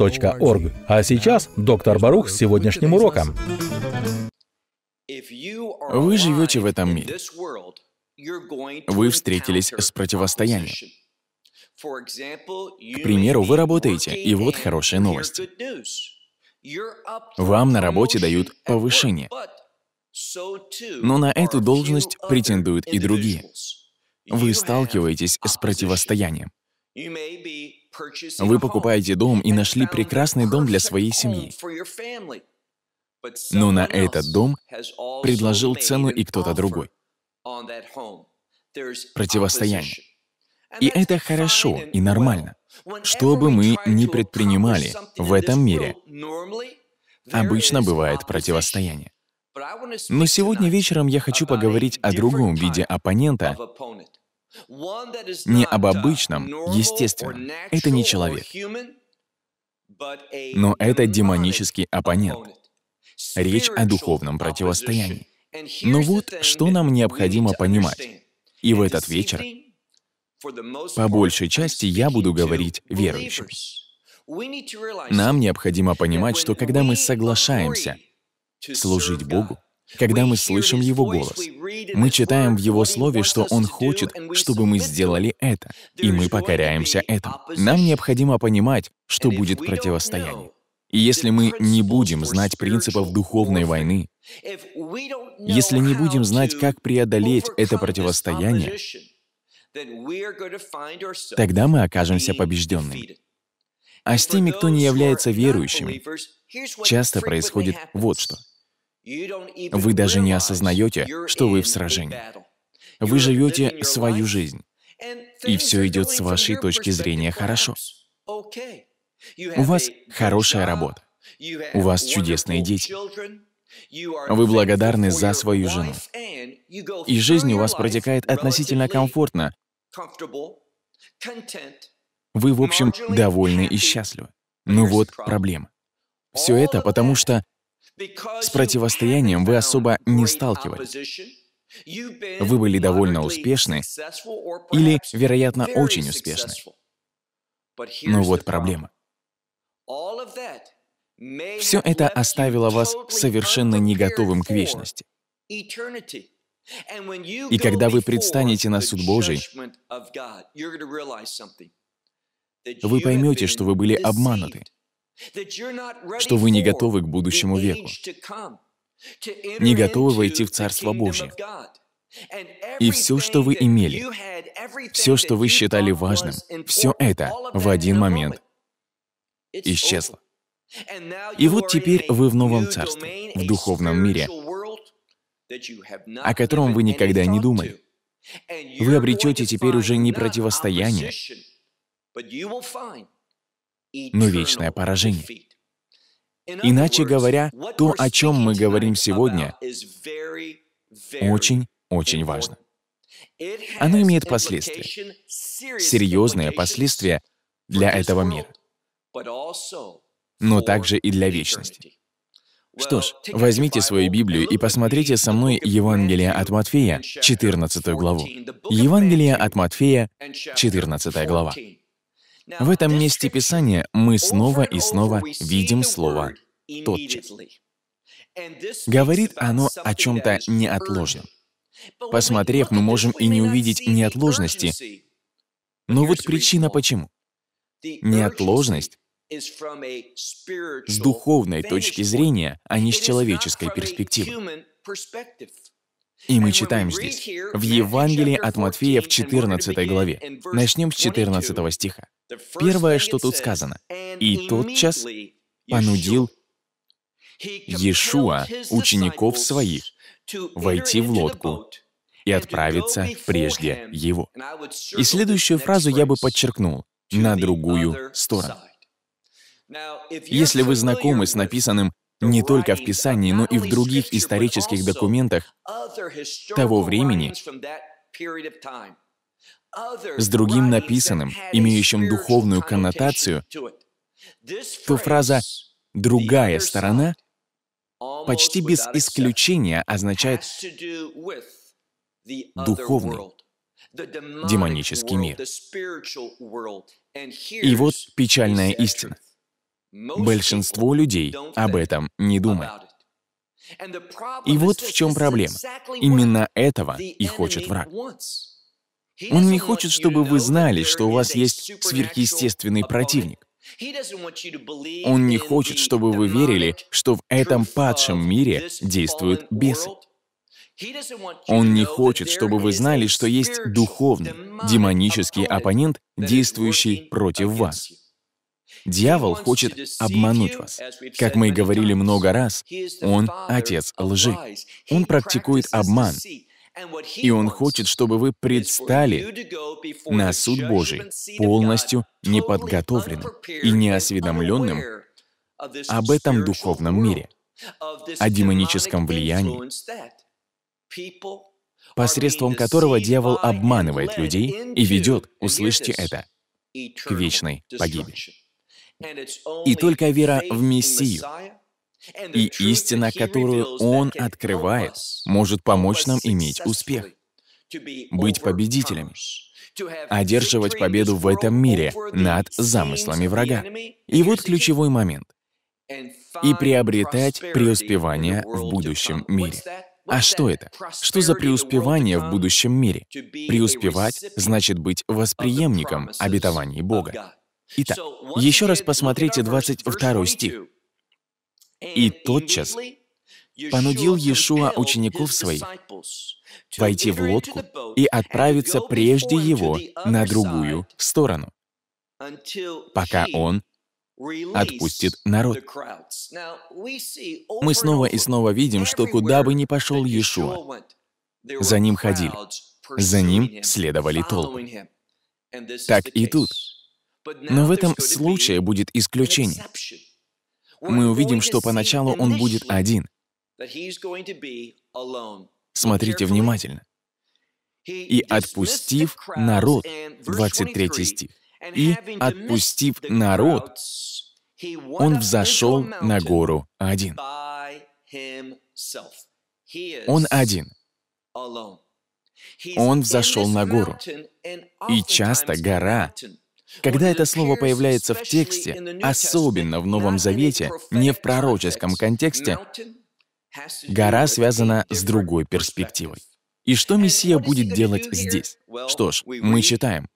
baruch.org. А сейчас доктор Барух с сегодняшним уроком. Вы живете в этом мире. Вы встретились с противостоянием. К примеру, вы работаете, и вот хорошая новость: Вам на работе дают повышение. Но на эту должность претендуют и другие. Вы сталкиваетесь с противостоянием. Вы покупаете дом и нашли прекрасный дом для своей семьи. Но на этот дом предложил цену и кто-то другой. Противостояние. И это хорошо и нормально. Что бы мы ни предпринимали в этом мире, обычно бывает противостояние. Но сегодня вечером я хочу поговорить о другом виде оппонента, не об uh, обычном, естественном. Это не человек. Но это демонический оппонент. Речь о духовном противостоянии. Но вот что нам необходимо понимать. И в этот вечер, по большей части, я буду говорить верующим. Нам необходимо понимать, что когда мы соглашаемся служить Богу, когда мы слышим Его голос, мы читаем в Его Слове, что Он хочет, чтобы мы сделали это, и мы покоряемся этому. Нам необходимо понимать, что будет противостояние. И если мы не будем знать принципов духовной войны, если не будем знать, как преодолеть это противостояние, тогда мы окажемся побежденными. А с теми, кто не является верующими, часто происходит вот что — вы даже не осознаете, что вы в сражении. Вы живете свою жизнь. И все идет с вашей точки зрения хорошо. У вас хорошая работа. У вас чудесные дети. Вы благодарны за свою жену. И жизнь у вас протекает относительно комфортно. Вы, в общем, довольны и счастливы. Ну вот проблема. Все это потому, что с противостоянием вы особо не сталкивались. Вы были довольно успешны или, вероятно, очень успешны. Но ну вот проблема. Все это оставило вас совершенно не готовым к вечности. И когда вы предстанете на суд Божий, вы поймете, что вы были обмануты, что вы не готовы к будущему веку, не готовы войти в Царство Божье. И все, что вы имели, все, что вы считали важным, все это в один момент исчезло. И вот теперь вы в новом царстве, в духовном мире, о котором вы никогда не думали. Вы обретете теперь уже не противостояние, но вечное поражение. Иначе говоря, то, о чем мы говорим сегодня, очень-очень важно. Оно имеет последствия, серьезные последствия для этого мира, но также и для вечности. Что ж, возьмите свою Библию и посмотрите со мной Евангелие от Матфея, 14 главу. Евангелие от Матфея, 14 глава. В этом месте Писания мы снова и снова видим слово «тотчас». Говорит оно о чем-то неотложном. Посмотрев, мы можем и не увидеть неотложности. Но вот причина почему. Неотложность с духовной точки зрения, а не с человеческой перспективы. И мы читаем здесь, в Евангелии от Матфея в 14 главе. Начнем с 14 стиха. Первое, что тут сказано. «И тот час понудил Иешуа учеников своих войти в лодку и отправиться прежде его». И следующую фразу я бы подчеркнул «на другую сторону». Если вы знакомы с написанным не только в Писании, но и в других исторических документах того времени с другим написанным, имеющим духовную коннотацию, то фраза «другая сторона» почти без исключения означает духовный, демонический мир. И вот печальная истина. Большинство людей об этом не думает. И вот в чем проблема. Именно этого и хочет враг. Он не хочет, чтобы вы знали, что у вас есть сверхъестественный противник. Он не хочет, чтобы вы верили, что в этом падшем мире действуют бесы. Он не хочет, чтобы вы знали, что есть духовный, демонический оппонент, действующий против вас. Дьявол хочет обмануть вас. Как мы и говорили много раз, он — отец лжи. Он практикует обман. И он хочет, чтобы вы предстали на суд Божий полностью неподготовленным и неосведомленным об этом духовном мире, о демоническом влиянии, посредством которого дьявол обманывает людей и ведет, услышьте это, к вечной погибели. И только вера в Мессию и истина, которую Он открывает, может помочь нам иметь успех, быть победителями, одерживать победу в этом мире над замыслами врага. И вот ключевой момент. И приобретать преуспевание в будущем мире. А что это? Что за преуспевание в будущем мире? Преуспевать значит быть восприемником обетований Бога. Итак, еще раз посмотрите 22 стих. «И тотчас понудил Иешуа учеников своих войти в лодку и отправиться прежде его на другую сторону, пока он отпустит народ. Мы снова и снова видим, что куда бы ни пошел Иешуа, за ним ходили, за ним следовали толпы. Так и тут. Но в этом случае будет исключение. Мы увидим, что поначалу он будет один. Смотрите внимательно. «И отпустив народ» — 23 стих. «И отпустив народ, он взошел на гору один». Он один. Он взошел на гору. И часто гора когда это слово появляется в тексте, особенно в Новом Завете, не в пророческом контексте, гора связана с другой перспективой. И что Мессия будет делать здесь? Что ж, мы читаем.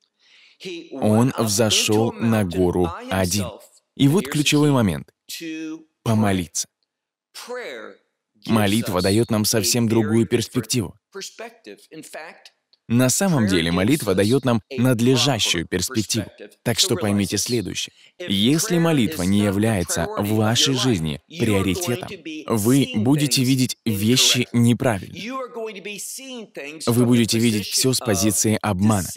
Он взошел на гору один. И вот ключевой момент — помолиться. Молитва дает нам совсем другую перспективу. На самом деле молитва дает нам надлежащую перспективу. Так что поймите следующее. Если молитва не является в вашей жизни приоритетом, вы будете видеть вещи неправильно. Вы будете видеть все с позиции обмана.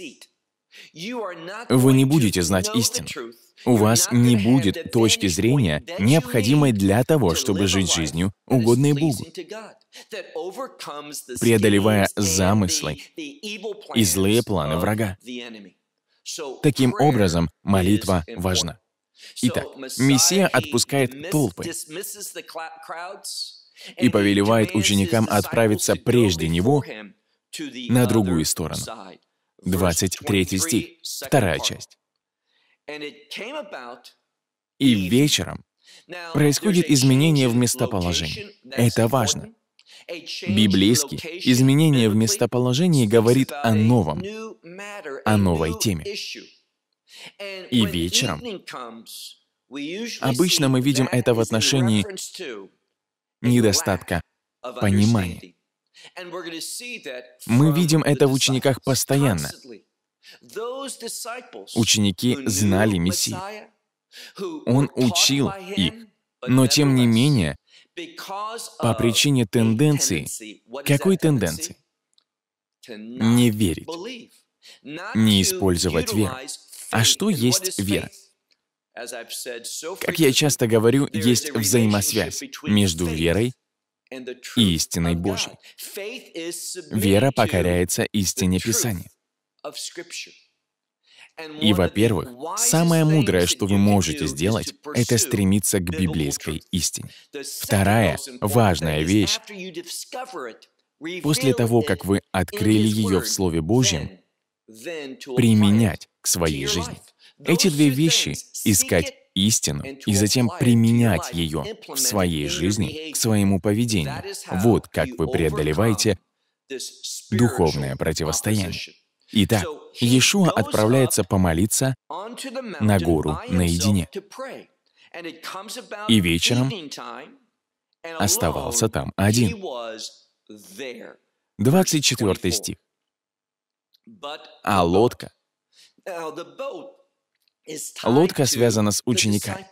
Вы не будете знать истину. У вас не будет точки зрения, необходимой для того, чтобы жить жизнью, угодной Богу, преодолевая замыслы и злые планы врага. Таким образом, молитва важна. Итак, Мессия отпускает толпы и повелевает ученикам отправиться прежде него на другую сторону. 23 стих, вторая часть. И вечером происходит изменение в местоположении. Это важно. Библейски изменение в местоположении говорит о новом, о новой теме. И вечером обычно мы видим это в отношении недостатка понимания. Мы видим это в учениках постоянно. Ученики знали Мессию. Он учил их, но тем не менее, по причине тенденции, какой тенденции? Не верить, не использовать веру. А что есть вера? Как я часто говорю, есть взаимосвязь между верой и истиной Божьей. Вера покоряется истине Писания. И, во-первых, самое мудрое, что вы можете сделать, это стремиться к библейской истине. Вторая важная вещь, после того, как вы открыли ее в Слове Божьем, применять к своей жизни. Эти две вещи — искать истину и затем применять ее в своей жизни, к своему поведению. Вот как вы преодолеваете духовное противостояние. Итак, Иешуа отправляется помолиться на гору наедине. И вечером оставался там один. 24 стих. А лодка... Лодка связана с учениками.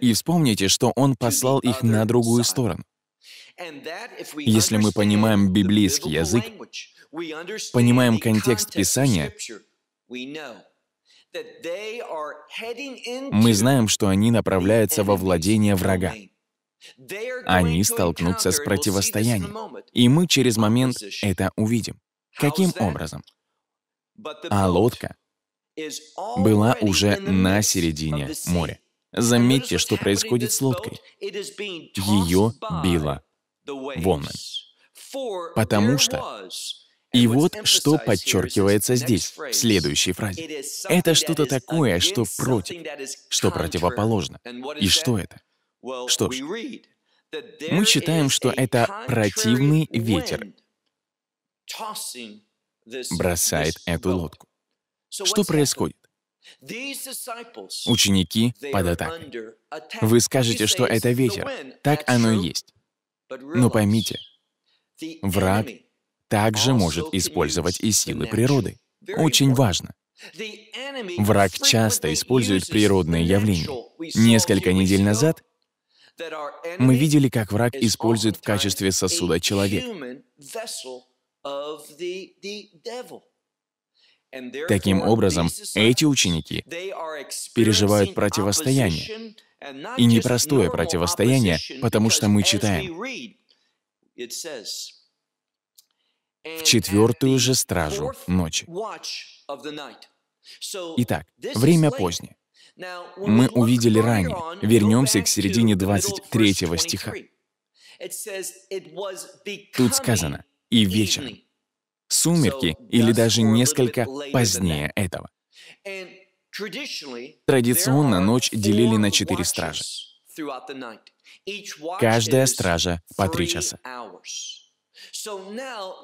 И вспомните, что он послал их на другую сторону. Если мы понимаем библейский язык, понимаем контекст Писания, мы знаем, что они направляются во владение врага. Они столкнутся с противостоянием, и мы через момент это увидим. Каким образом? А лодка была уже на середине моря. Заметьте, что происходит с лодкой. Ее било волны, Потому что... И вот что подчеркивается здесь, в следующей фразе. Это что-то такое, что против, что противоположно. И что это? Что ж, мы читаем, что это противный ветер бросает эту лодку. Что происходит? Ученики под атакой. Вы скажете, что это ветер. Так оно и есть. Но поймите, враг также может использовать и силы природы. Очень важно. Враг часто использует природные явления. Несколько недель назад мы видели, как враг использует в качестве сосуда человека. Таким образом, эти ученики переживают противостояние, и непростое противостояние, потому что мы читаем в четвертую же стражу ночи. Итак, время позднее. Мы увидели ранее. Вернемся к середине 23 стиха. Тут сказано «и вечером» сумерки или даже несколько позднее этого. Традиционно ночь делили на четыре стражи. Каждая стража по три часа.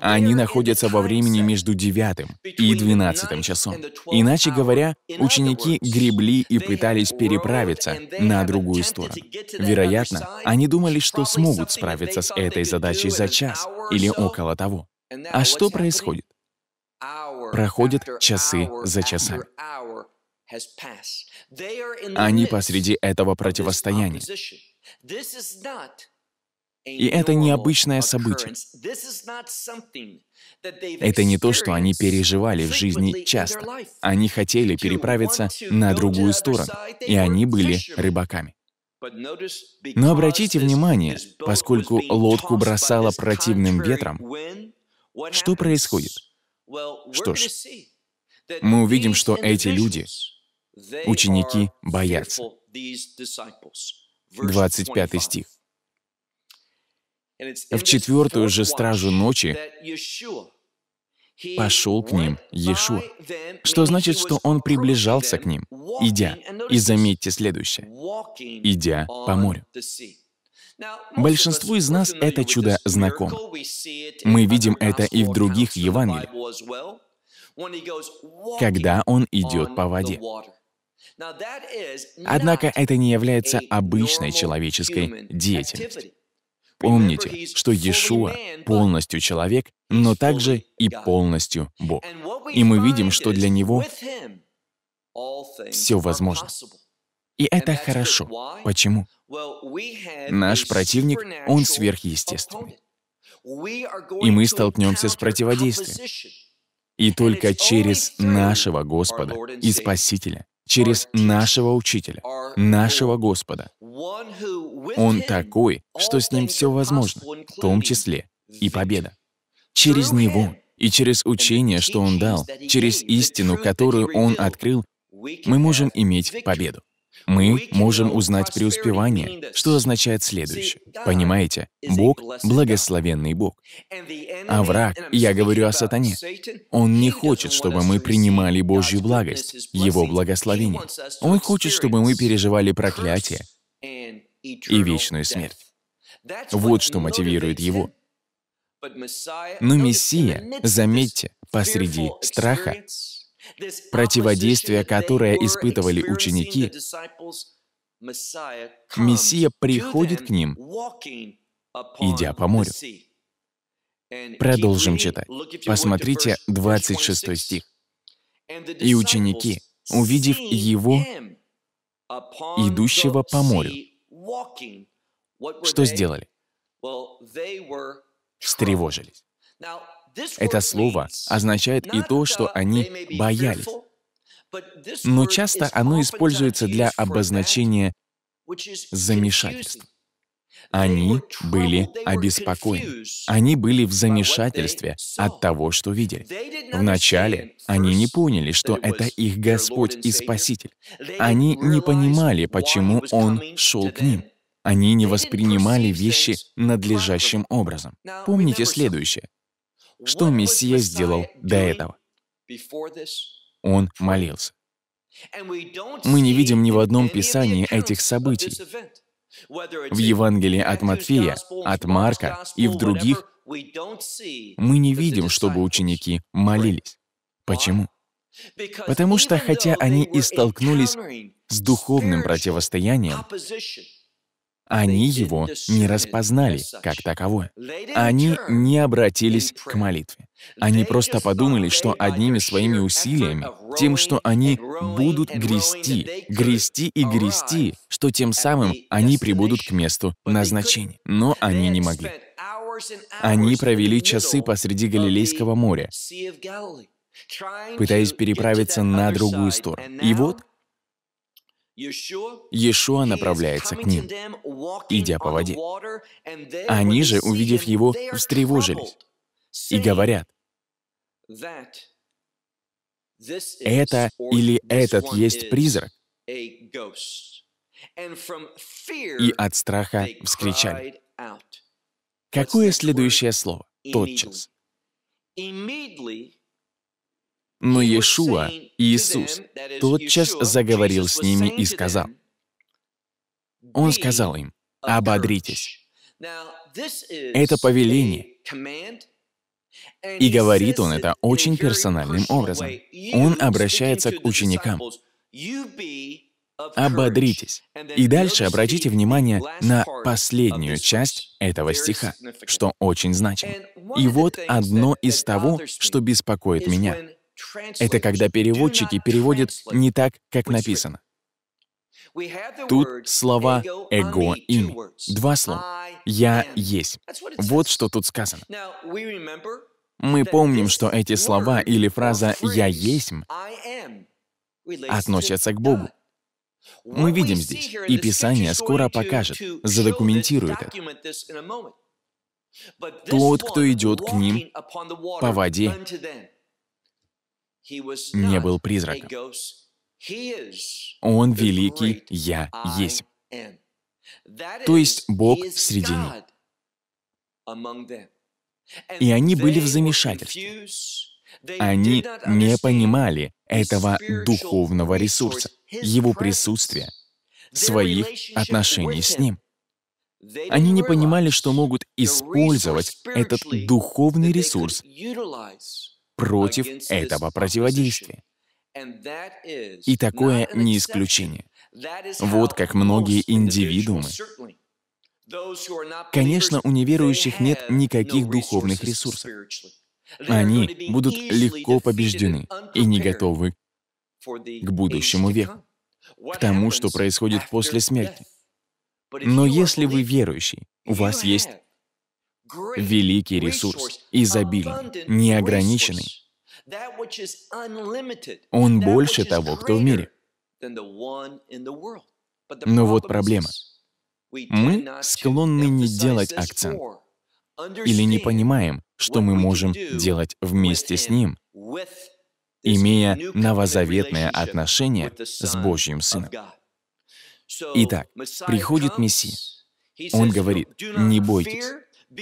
Они находятся во времени между девятым и двенадцатым часом. Иначе говоря, ученики гребли и пытались переправиться на другую сторону. Вероятно, они думали, что смогут справиться с этой задачей за час или около того. А что происходит? Проходят часы за часами. Они посреди этого противостояния. И это необычное событие. Это не то, что они переживали в жизни часто. Они хотели переправиться на другую сторону, и они были рыбаками. Но обратите внимание, поскольку лодку бросало противным ветром, что происходит? Что ж, мы увидим, что эти люди, ученики, боятся. 25 стих. В четвертую же стражу ночи пошел к ним Иешуа, что значит, что он приближался к ним, идя. И заметьте следующее, идя по морю. Большинству из нас это чудо знаком. Мы видим это и в других Евангелиях, когда он идет по воде. Однако это не является обычной человеческой деятельностью. Помните, что Иешуа полностью человек, но также и полностью Бог. И мы видим, что для Него все возможно. И это хорошо. Почему? Наш противник, он сверхъестественный. И мы столкнемся с противодействием. И только через нашего Господа и Спасителя, через нашего Учителя, нашего Господа. Он такой, что с ним все возможно, в том числе и победа. Через него и через учение, что он дал, через истину, которую он открыл, мы можем иметь победу. Мы можем узнать преуспевание, что означает следующее. Понимаете, Бог — благословенный Бог. А враг, я говорю о сатане, он не хочет, чтобы мы принимали Божью благость, его благословение. Он хочет, чтобы мы переживали проклятие и вечную смерть. Вот что мотивирует его. Но Мессия, заметьте, посреди страха Противодействие, которое испытывали ученики, Мессия приходит к ним, идя по морю. Продолжим читать. Посмотрите 26 стих. «И ученики, увидев Его, идущего по морю, что сделали? Встревожились. Это слово означает и то, что они боялись. Но часто оно используется для обозначения замешательства. Они были обеспокоены. Они были в замешательстве от того, что видели. Вначале они не поняли, что это их Господь и Спаситель. Они не понимали, почему Он шел к ним. Они не воспринимали вещи надлежащим образом. Помните следующее. Что Мессия сделал до этого? Он молился. Мы не видим ни в одном писании этих событий. В Евангелии от Матфея, от Марка и в других мы не видим, чтобы ученики молились. Почему? Потому что хотя они и столкнулись с духовным противостоянием, они его не распознали как таковое. Они не обратились к молитве. Они просто подумали, что одними своими усилиями, тем, что они будут грести, грести и грести, что тем самым они прибудут к месту назначения. Но они не могли. Они провели часы посреди Галилейского моря, пытаясь переправиться на другую сторону. И вот Иешуа направляется к ним, идя по воде. Они же, увидев его, встревожились и говорят, «Это или этот есть призрак?» И от страха вскричали. Какое следующее слово? Тотчас. Но Иешуа, Иисус, тотчас заговорил с ними и сказал. Он сказал им, «Ободритесь». Это повеление. И говорит он это очень персональным образом. Он обращается к ученикам. «Ободритесь». И дальше обратите внимание на последнюю часть этого стиха, что очень значимо. И вот одно из того, что беспокоит меня — это когда переводчики переводят не так, как написано. Тут слова «эго» — «имя». Два слова. «Я есть». Вот что тут сказано. Мы помним, что эти слова или фраза «я есть» относятся к Богу. Мы видим здесь, и Писание скоро покажет, задокументирует это. Тот, кто идет к ним по воде, не был призраком. Он великий «Я есть». То есть Бог среди них. И они были в замешательстве. Они не понимали этого духовного ресурса, его присутствия, своих отношений с Ним. Они не понимали, что могут использовать этот духовный ресурс против этого противодействия. И такое не исключение. Вот как многие индивидуумы. Конечно, у неверующих нет никаких духовных ресурсов. Они будут легко побеждены и не готовы к будущему веку, к тому, что происходит после смерти. Но если вы верующий, у вас есть великий ресурс, изобильный, неограниченный. Он больше того, кто в мире. Но вот проблема. Мы склонны не делать акцент или не понимаем, что мы можем делать вместе с Ним, имея новозаветное отношение с Божьим Сыном. Итак, приходит Мессия. Он говорит, не бойтесь,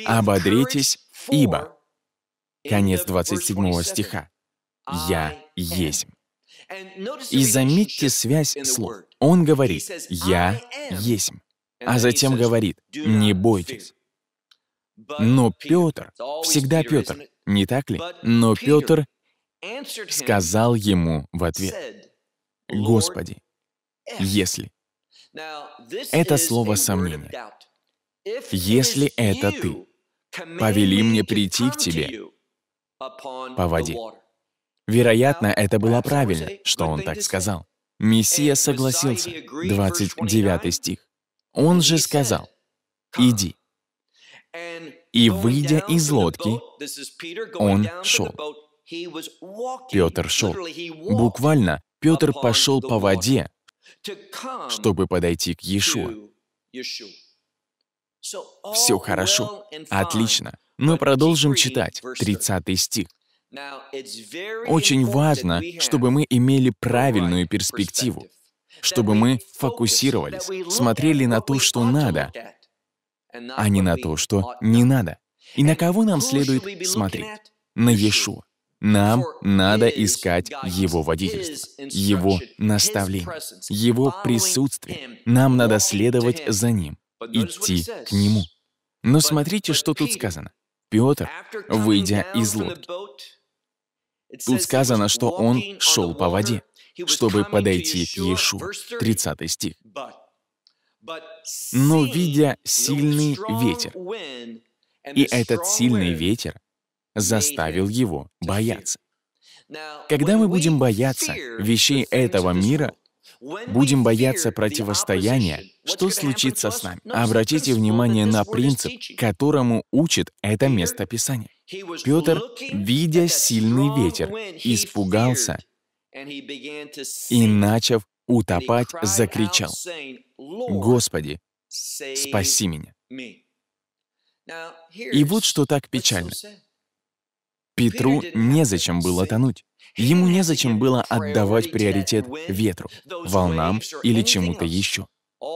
«Ободритесь, ибо...» Конец 27 стиха. «Я есть». И заметьте связь слов. Он говорит «Я есть», а затем говорит «Не бойтесь». Но Петр, всегда Петр, не так ли? Но Петр сказал ему в ответ «Господи, если...» Это слово сомнения. Если это ты, повели мне прийти к тебе по воде. Вероятно, это было правильно, что он так сказал. Мессия согласился. 29 стих. Он же сказал, «Иди». И, выйдя из лодки, он шел. Петр шел. Буквально, Петр пошел по воде, чтобы подойти к Иешуа. Все хорошо. Отлично. Мы продолжим читать 30 стих. Очень важно, чтобы мы имели правильную перспективу, чтобы мы фокусировались, смотрели на а то, что надо, а не на то, что не надо. И на кого нам следует смотреть? На Иешуа. Нам надо искать Его водительство, Его наставление, Его присутствие. Нам надо следовать за Ним, идти к нему. Но смотрите, что тут сказано. Петр, выйдя из лодки, тут сказано, что он шел по воде, чтобы подойти к Иешу. 30 стих. Но видя сильный ветер, и этот сильный ветер заставил его бояться. Когда мы будем бояться вещей этого мира, Будем бояться противостояния, что случится с нами. Обратите внимание на принцип, которому учит это место Писания. Петр, видя сильный ветер, испугался и, начав утопать, закричал, «Господи, спаси меня!» И вот что так печально. Петру незачем было тонуть. Ему незачем было отдавать приоритет ветру, волнам или чему-то еще.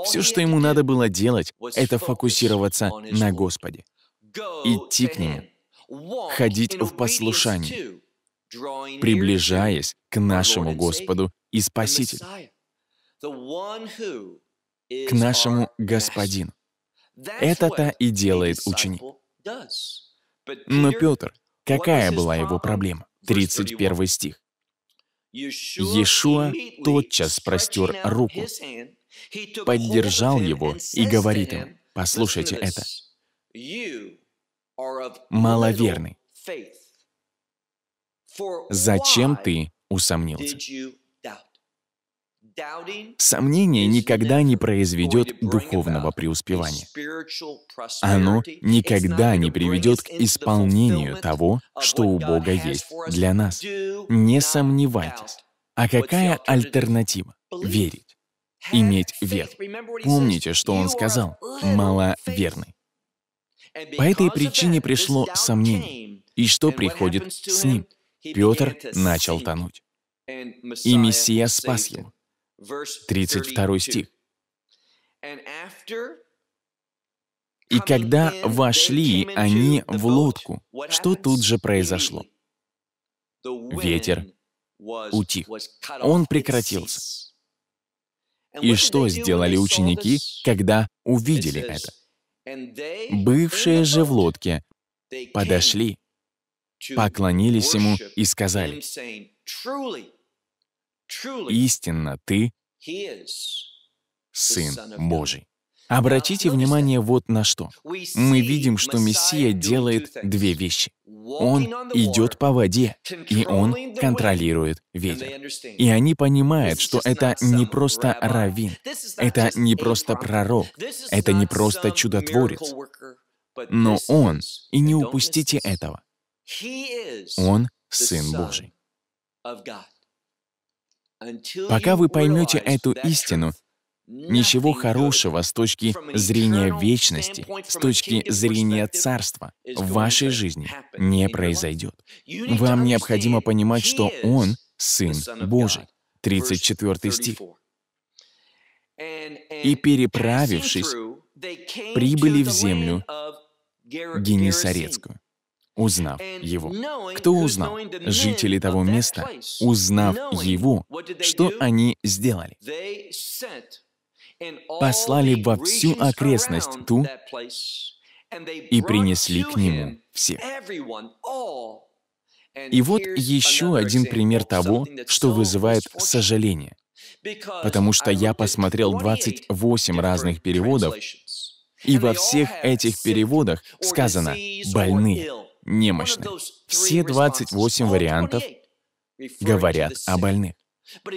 Все, что ему надо было делать, это фокусироваться на Господе, идти к Нему, ходить в послушании, приближаясь к нашему Господу и Спасителю, к нашему Господину. Это-то и делает ученик. Но Петр, какая была его проблема? 31 стих. Иешуа тотчас простер руку, поддержал его и говорит им, послушайте это, маловерный, зачем ты усомнился? Сомнение никогда не произведет духовного преуспевания. Оно никогда не приведет к исполнению того, что у Бога есть для нас. Не сомневайтесь. А какая альтернатива? Верить. Иметь веру. Помните, что он сказал? Маловерный. По этой причине пришло сомнение. И что приходит с ним? Петр начал тонуть. И Мессия спас его. 32 стих. «И когда вошли они в лодку, что тут же произошло? Ветер утих. Он прекратился. И что сделали ученики, когда увидели это? Бывшие же в лодке подошли, поклонились ему и сказали, Истинно ты — Сын Божий. Обратите внимание вот на что. Мы видим, что Мессия делает две вещи. Он идет по воде, и он контролирует ветер. И они понимают, что это не просто раввин, это не просто пророк, это не просто чудотворец. Но он, и не упустите этого, он Сын Божий. Пока вы поймете эту истину, ничего хорошего с точки зрения вечности, с точки зрения царства в вашей жизни не произойдет. Вам необходимо понимать, что Он — Сын Божий. 34 стих. «И переправившись, прибыли в землю Генесарецкую» узнав его. Кто узнал? Жители того места, узнав его, что они сделали? Послали во всю окрестность ту и принесли к нему всех. И вот еще один пример того, что вызывает сожаление. Потому что я посмотрел 28 разных переводов, и во всех этих переводах сказано «больные» немощны. Все 28 вариантов говорят о больных.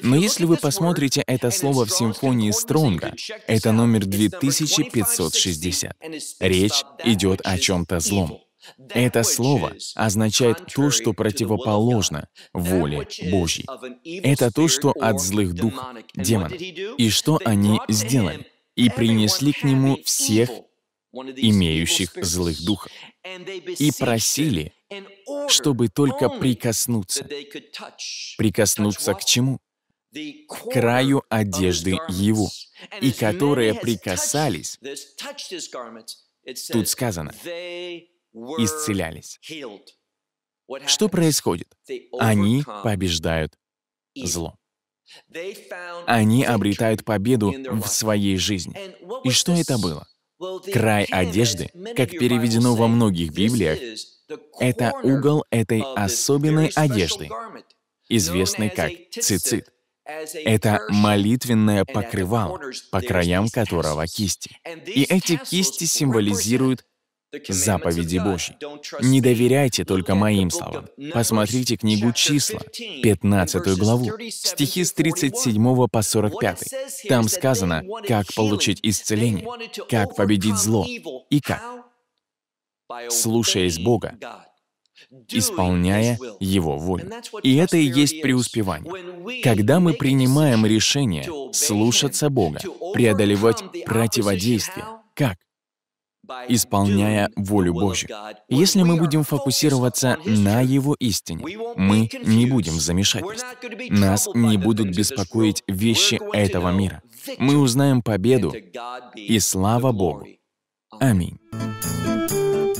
Но если вы посмотрите это слово в симфонии Стронга, это номер 2560. Речь идет о чем-то злом. Это слово означает то, что противоположно воле Божьей. Это то, что от злых духов, демонов. И что они сделали? И принесли к нему всех имеющих злых духов и просили, чтобы только прикоснуться. Прикоснуться к чему? К краю одежды его. И которые прикасались, тут сказано, исцелялись. Что происходит? Они побеждают зло. Они обретают победу в своей жизни. И что это было? Край одежды, как переведено во многих Библиях, это угол этой особенной одежды, известной как цицит. Это молитвенное покрывало, по краям которого кисти. И эти кисти символизируют заповеди Божьи. Не доверяйте только моим словам. Посмотрите книгу «Числа», 15 главу, стихи с 37 по 45. Там сказано, как получить исцеление, как победить зло и как. Слушаясь Бога, исполняя Его волю. И это и есть преуспевание. Когда мы принимаем решение слушаться Бога, преодолевать противодействие, как? исполняя волю Божью. Если мы будем фокусироваться на Его истине, мы не будем замешательств. Нас не будут беспокоить вещи этого мира. Мы узнаем победу, и слава Богу. Аминь.